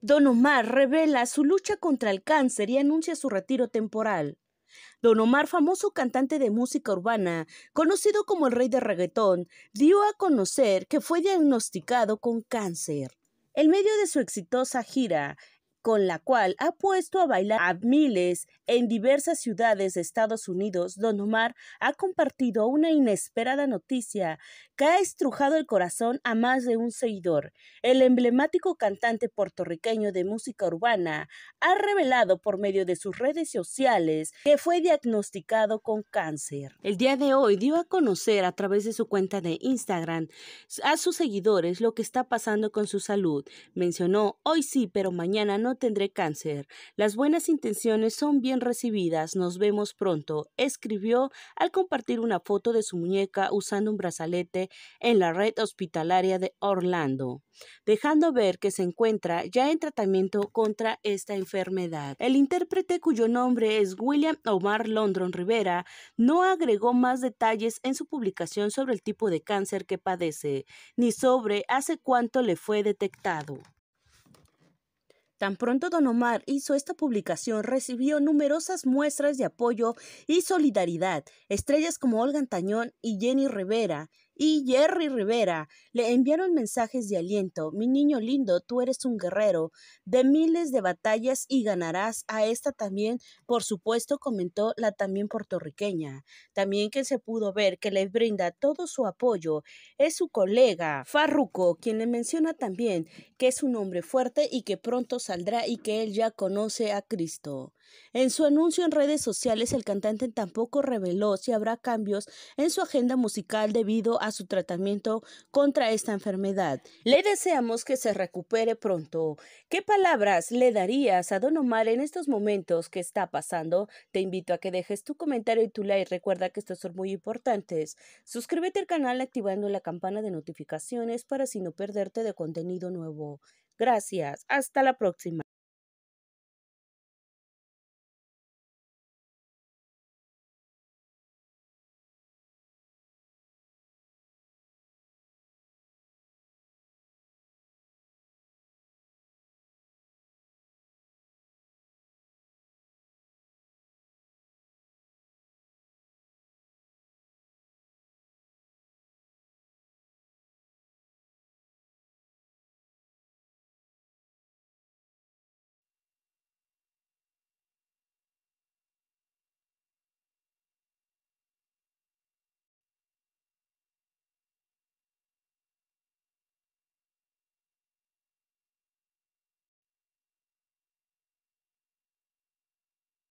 Don Omar revela su lucha contra el cáncer y anuncia su retiro temporal. Don Omar, famoso cantante de música urbana, conocido como el rey de reggaetón, dio a conocer que fue diagnosticado con cáncer. En medio de su exitosa gira, con la cual ha puesto a bailar a miles en diversas ciudades de Estados Unidos, don Omar ha compartido una inesperada noticia que ha estrujado el corazón a más de un seguidor. El emblemático cantante puertorriqueño de música urbana ha revelado por medio de sus redes sociales que fue diagnosticado con cáncer. El día de hoy dio a conocer a través de su cuenta de Instagram a sus seguidores lo que está pasando con su salud. Mencionó, hoy sí, pero mañana no tendré cáncer. Las buenas intenciones son bien recibidas, nos vemos pronto, escribió al compartir una foto de su muñeca usando un brazalete en la red hospitalaria de Orlando, dejando ver que se encuentra ya en tratamiento contra esta enfermedad. El intérprete cuyo nombre es William Omar Londron Rivera no agregó más detalles en su publicación sobre el tipo de cáncer que padece, ni sobre hace cuánto le fue detectado. Tan pronto Don Omar hizo esta publicación, recibió numerosas muestras de apoyo y solidaridad. Estrellas como Olga Tañón y Jenny Rivera y Jerry Rivera le enviaron mensajes de aliento. Mi niño lindo, tú eres un guerrero de miles de batallas y ganarás a esta también, por supuesto, comentó la también puertorriqueña. También que se pudo ver que le brinda todo su apoyo es su colega Farruco, quien le menciona también que es un hombre fuerte y que pronto saldrá y que él ya conoce a Cristo. En su anuncio en redes sociales, el cantante tampoco reveló si habrá cambios en su agenda musical debido a su tratamiento contra esta enfermedad. Le deseamos que se recupere pronto. ¿Qué palabras le darías a Don Omar en estos momentos que está pasando? Te invito a que dejes tu comentario y tu like. Recuerda que estos son muy importantes. Suscríbete al canal activando la campana de notificaciones para así no perderte de contenido nuevo. Gracias. Hasta la próxima.